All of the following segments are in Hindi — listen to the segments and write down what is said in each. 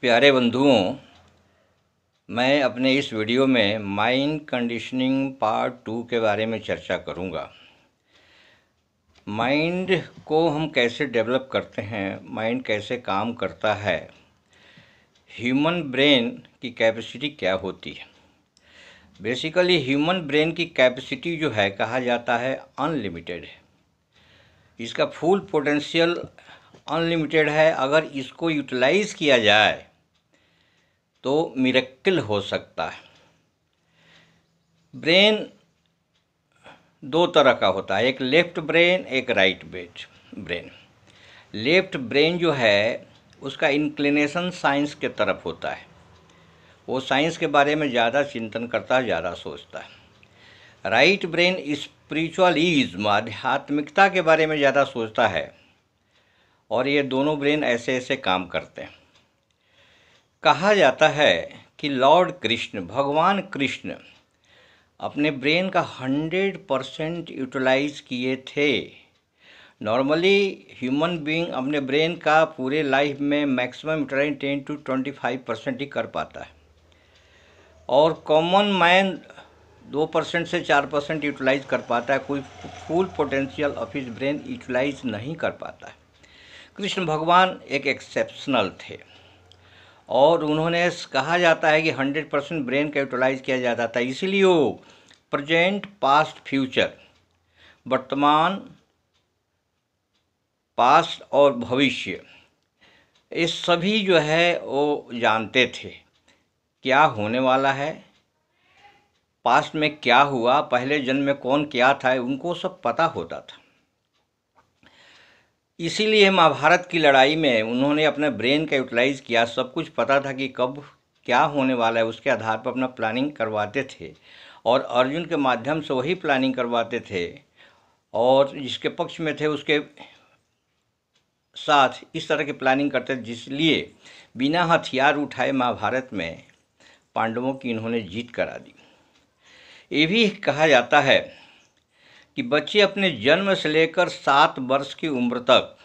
प्यारे बंधुओं मैं अपने इस वीडियो में माइंड कंडीशनिंग पार्ट टू के बारे में चर्चा करूंगा। माइंड को हम कैसे डेवलप करते हैं माइंड कैसे काम करता है ह्यूमन ब्रेन की कैपेसिटी क्या होती है बेसिकली ह्यूमन ब्रेन की कैपेसिटी जो है कहा जाता है अनलिमिटेड है इसका फुल पोटेंशियल अनलिमिटेड है अगर इसको यूटिलाइज़ किया जाए तो मिरेक्ल हो सकता है ब्रेन दो तरह का होता है एक लेफ्ट ब्रेन एक right brain brain left brain जो है उसका इंक्लिनेशन साइंस के तरफ होता है वो साइंस के बारे में ज़्यादा चिंतन करता है ज़्यादा सोचता है राइट ब्रेन स्पिरिचुअलिज्म आध्यात्मिकता के बारे में ज़्यादा सोचता है और ये दोनों ब्रेन ऐसे ऐसे काम करते हैं कहा जाता है कि लॉर्ड कृष्ण भगवान कृष्ण अपने ब्रेन का हंड्रेड परसेंट यूटिलाइज किए थे नॉर्मली ह्यूमन बीइंग अपने ब्रेन का पूरे लाइफ में maximum utilize ten to twenty five percent ही कर पाता है और कॉमन मैन दो परसेंट से चार परसेंट यूटिलाइज कर पाता है कोई full potential of his brain utilize नहीं कर पाता है कृष्ण भगवान एक एक्सेप्शनल थे और उन्होंने कहा जाता है कि हंड्रेड परसेंट ब्रेन का यूटिलाइज किया जाता था इसीलिए वो प्रजेंट पास्ट फ्यूचर वर्तमान पास्ट और भविष्य ये सभी जो है वो जानते थे क्या होने वाला है पास्ट में क्या हुआ पहले जन्म में कौन क्या था उनको सब पता होता था इसीलिए महाभारत की लड़ाई में उन्होंने अपने ब्रेन का यूटिलाइज़ किया सब कुछ पता था कि कब क्या होने वाला है उसके आधार पर अपना प्लानिंग करवाते थे और अर्जुन के माध्यम से वही प्लानिंग करवाते थे और जिसके पक्ष में थे उसके साथ इस तरह की प्लानिंग करते थे जिसलिए बिना हथियार उठाए महाभारत में पांडवों की इन्होंने जीत करा दी ये भी कहा जाता है कि बच्चे अपने जन्म से लेकर सात वर्ष की उम्र तक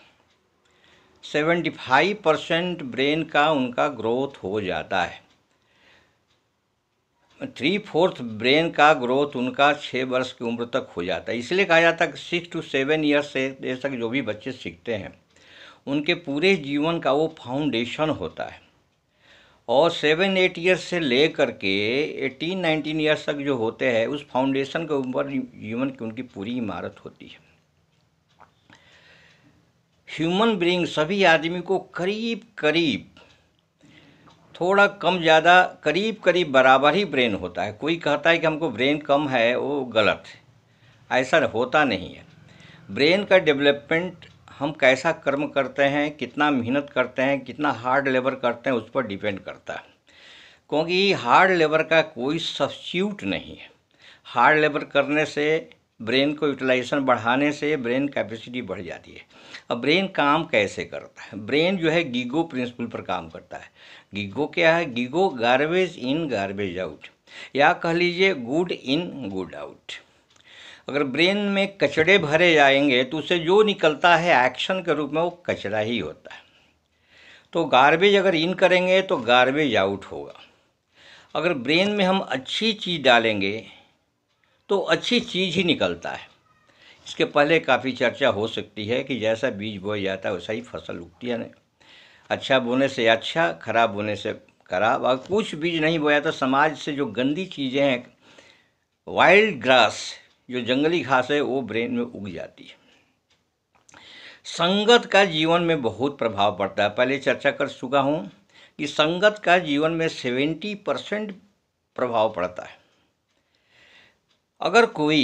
सेवेंटी फाइव परसेंट ब्रेन का उनका ग्रोथ हो जाता है थ्री फोर्थ ब्रेन का ग्रोथ उनका छः वर्ष की उम्र तक हो जाता है इसलिए कहा जाता है सिक्स टू सेवन ईयर्स से तक जो भी बच्चे सीखते हैं उनके पूरे जीवन का वो फाउंडेशन होता है और सेवन एट ईयर्स से ले के एटीन नाइनटीन ईयर्स तक जो होते हैं उस फाउंडेशन के ऊपर जीवन की उनकी पूरी इमारत होती है ह्यूमन बीइंग सभी आदमी को करीब करीब थोड़ा कम ज़्यादा करीब करीब बराबर ही ब्रेन होता है कोई कहता है कि हमको ब्रेन कम है वो गलत है ऐसा होता नहीं है ब्रेन का डेवलपमेंट हम कैसा कर्म करते हैं कितना मेहनत करते हैं कितना हार्ड लेबर करते हैं उस पर डिपेंड करता है क्योंकि हार्ड लेबर का कोई सब्स्यूट नहीं है हार्ड लेबर करने से ब्रेन को यूटिलाइजेशन बढ़ाने से ब्रेन कैपेसिटी बढ़ जाती है अब ब्रेन काम कैसे करता है ब्रेन जो है गीगो प्रिंसिपल पर काम करता है गीगो क्या है GIGO garbage in garbage out या कह लीजिए गुड इन गुड आउट अगर ब्रेन में कचड़े भरे जाएंगे तो उससे जो निकलता है एक्शन के रूप में वो कचरा ही होता है तो गार्बेज अगर इन करेंगे तो गार्बेज आउट होगा अगर ब्रेन में हम अच्छी चीज़ डालेंगे तो अच्छी चीज़ ही निकलता है इसके पहले काफ़ी चर्चा हो सकती है कि जैसा बीज बोया जाता है वैसा ही फसल उगती है नहीं अच्छा बोने से अच्छा खराब बोने से खराब और कुछ बीज नहीं बोया तो समाज से जो गंदी चीज़ें हैं वाइल्ड ग्रास जो जंगली घास है वो ब्रेन में उग जाती है संगत का जीवन में बहुत प्रभाव पड़ता है पहले चर्चा कर चुका हूँ कि संगत का जीवन में सेवेंटी परसेंट प्रभाव पड़ता है अगर कोई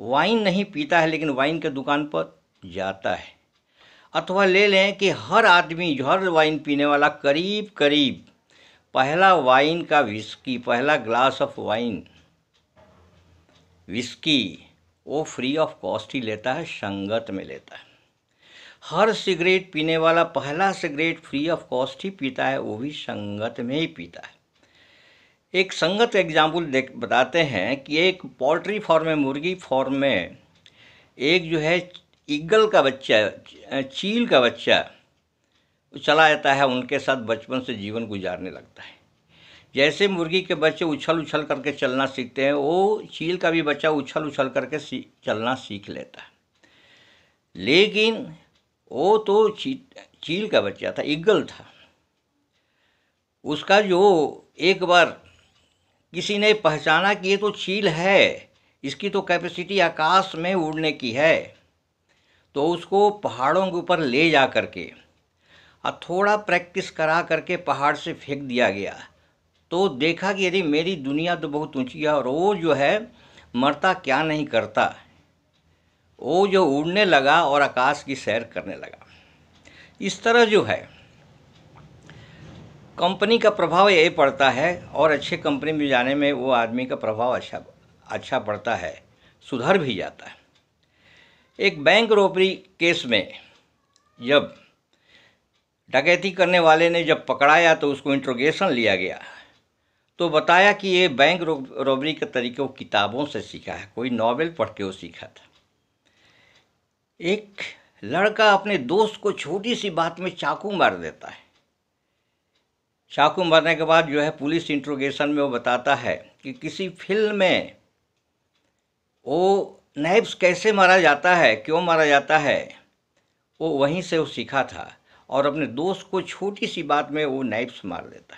वाइन नहीं पीता है लेकिन वाइन के दुकान पर जाता है अथवा ले लें कि हर आदमी जो हर वाइन पीने वाला करीब करीब पहला वाइन का विस्की पहला ग्लास ऑफ वाइन विस्की वो फ्री ऑफ कॉस्ट ही लेता है संगत में लेता है हर सिगरेट पीने वाला पहला सिगरेट फ्री ऑफ कॉस्ट ही पीता है वो भी संगत में ही पीता है एक संगत एग्जाम्पल देख बताते हैं कि एक पोल्ट्री फार्म में मुर्गी फॉर्म में एक जो है ईगल का बच्चा चील का बच्चा चला जाता है उनके साथ बचपन से जीवन गुजारने लगता है जैसे मुर्गी के बच्चे उछल उछल करके चलना सीखते हैं वो चील का भी बच्चा उछल उछल करके सी, चलना सीख लेता है लेकिन वो तो ची, चील का बच्चा था ईगल था उसका जो एक बार किसी ने पहचाना कि ये तो चील है इसकी तो कैपेसिटी आकाश में उड़ने की है तो उसको पहाड़ों के ऊपर ले जा कर के और थोड़ा प्रैक्टिस करा करके पहाड़ से फेंक दिया गया तो देखा कि यदि मेरी दुनिया तो बहुत ऊंची है और वो जो है मरता क्या नहीं करता वो जो उड़ने लगा और आकाश की सैर करने लगा इस तरह जो है कंपनी का प्रभाव यही पड़ता है और अच्छे कंपनी में जाने में वो आदमी का प्रभाव अच्छा अच्छा पड़ता है सुधर भी जाता है एक बैंक रोपरी केस में जब डकैती करने वाले ने जब पकड़ाया तो उसको इंट्रोगेशन लिया गया तो बताया कि ये बैंक रॉबरी का तरीके वो किताबों से सीखा है कोई नॉवेल पढ़ के वो सीखा था एक लड़का अपने दोस्त को छोटी सी बात में चाकू मार देता है चाकू मरने के बाद जो है पुलिस इंट्रोगेशन में वो बताता है कि किसी फिल्म में वो नैब्स कैसे मारा जाता है क्यों मारा जाता है वो वहीं से वो सीखा था और अपने दोस्त को छोटी सी बात में वो नैब्स मार देता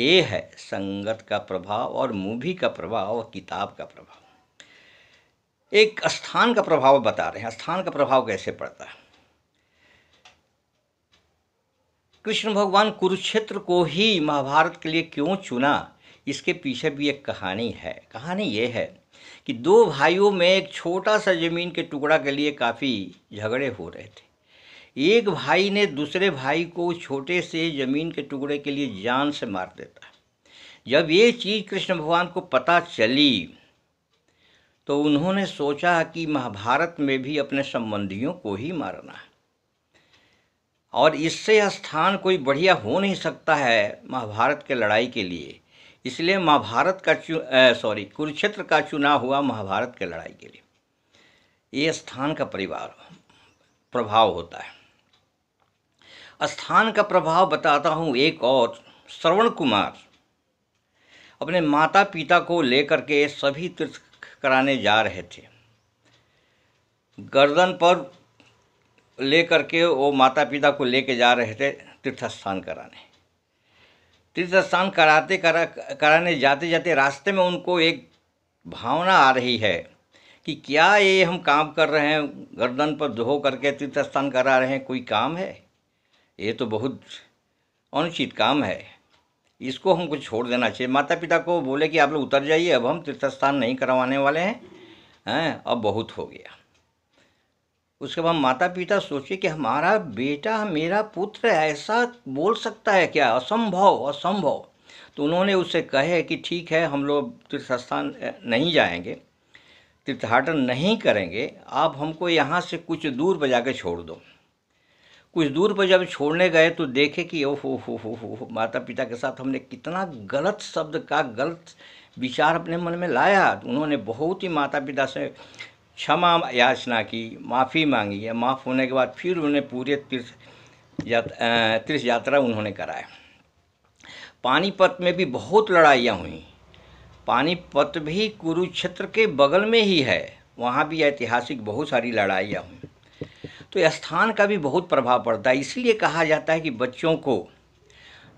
ये है संगत का प्रभाव और मूवी का प्रभाव और किताब का प्रभाव एक स्थान का प्रभाव बता रहे हैं स्थान का प्रभाव कैसे पड़ता है कृष्ण भगवान कुरुक्षेत्र को ही महाभारत के लिए क्यों चुना इसके पीछे भी एक कहानी है कहानी ये है कि दो भाइयों में एक छोटा सा ज़मीन के टुकड़ा के लिए काफ़ी झगड़े हो रहे थे एक भाई ने दूसरे भाई को छोटे से ज़मीन के टुकड़े के लिए जान से मार देता जब ये चीज़ कृष्ण भगवान को पता चली तो उन्होंने सोचा कि महाभारत में भी अपने संबंधियों को ही मारना है और इससे स्थान कोई बढ़िया हो नहीं सकता है महाभारत के लड़ाई के लिए इसलिए महाभारत का चु सॉरी कुरुक्षेत्र का चुनाव हुआ महाभारत के लड़ाई के लिए ये स्थान का परिवार प्रभाव होता है स्थान का प्रभाव बताता हूँ एक और श्रवण कुमार अपने माता पिता को लेकर के सभी तीर्थ कराने जा रहे थे गर्दन पर लेकर के वो माता पिता को लेके जा रहे थे तीर्थ स्थान कराने तीर्थ स्थान कराते करा कराने जाते जाते रास्ते में उनको एक भावना आ रही है कि क्या ये हम काम कर रहे हैं गर्दन पर धो करके तीर्थ स्थान करा रहे हैं कोई काम है ये तो बहुत अनुचित काम है इसको हमको छोड़ देना चाहिए माता पिता को बोले कि आप लोग उतर जाइए अब हम तीर्थ स्थान नहीं करवाने वाले हैं हैं अब बहुत हो गया उसके बाद माता पिता सोचे कि हमारा बेटा मेरा पुत्र ऐसा बोल सकता है क्या असंभव असंभव तो उन्होंने उससे कहे कि ठीक है हम लोग तीर्थ स्थान नहीं जाएंगे तीर्थाटन नहीं करेंगे आप हमको यहाँ से कुछ दूर पर जाकर छोड़ दो कुछ दूर पर जब छोड़ने गए तो देखे कि ओ हो हो हो हो माता पिता के साथ हमने कितना गलत शब्द का गलत विचार अपने मन में लाया उन्होंने बहुत ही माता पिता से क्षमा याचना की माफ़ी मांगी है माफ़ होने के बाद फिर उन्होंने पूरे तीर्थ यात, तीर्थ यात्रा उन्होंने कराए पानीपत में भी बहुत लड़ाइयाँ हुई पानीपत भी कुरुक्षेत्र के बगल में ही है वहाँ भी ऐतिहासिक बहुत सारी लड़ाइयाँ हुई तो स्थान का भी बहुत प्रभाव पड़ता है इसलिए कहा जाता है कि बच्चों को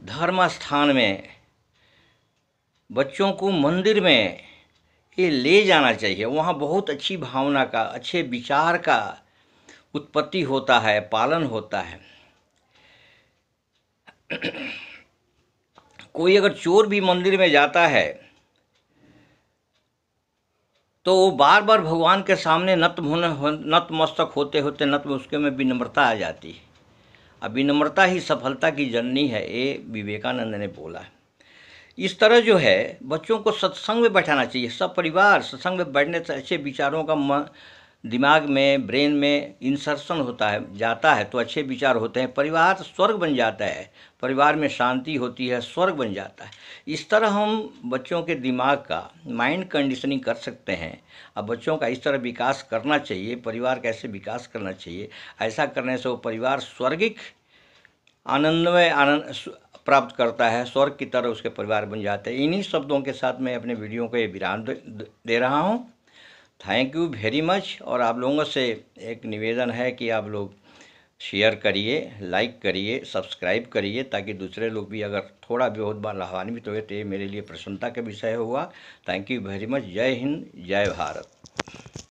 धर्म स्थान में बच्चों को मंदिर में के ले जाना चाहिए वहाँ बहुत अच्छी भावना का अच्छे विचार का उत्पत्ति होता है पालन होता है कोई अगर चोर भी मंदिर में जाता है तो वो बार बार भगवान के सामने नतम होने नतमस्तक होते होते नतम उसके में विनम्रता आ जाती है अब विनम्रता ही सफलता की जननी है ये विवेकानंद ने बोला है इस तरह जो है बच्चों को सत्संग में बैठाना चाहिए सब परिवार सत्संग में बैठने से अच्छे विचारों का मन दिमाग में ब्रेन में इंसर्शन होता है जाता है तो अच्छे विचार होते हैं परिवार स्वर्ग बन जाता है परिवार में शांति होती है स्वर्ग बन जाता है इस तरह हम बच्चों के दिमाग का माइंड कंडीशनिंग कर सकते हैं अब बच्चों का इस तरह विकास करना चाहिए परिवार का ऐसे विकास करना चाहिए ऐसा करने से वो परिवार स्वर्गिक आनंदमय आनंद प्राप्त करता है स्वर्ग की तरह उसके परिवार बन जाते हैं इन्हीं शब्दों के साथ मैं अपने वीडियो को ये विराम दे रहा हूँ थैंक यू वेरी मच और आप लोगों से एक निवेदन है कि आप लोग शेयर करिए लाइक करिए सब्सक्राइब करिए ताकि दूसरे लोग भी अगर थोड़ा भी बहुत बार लाभान्वित हुए तो ये मेरे लिए प्रसन्नता का विषय होगा थैंक यू वेरी मच जय हिंद जय भारत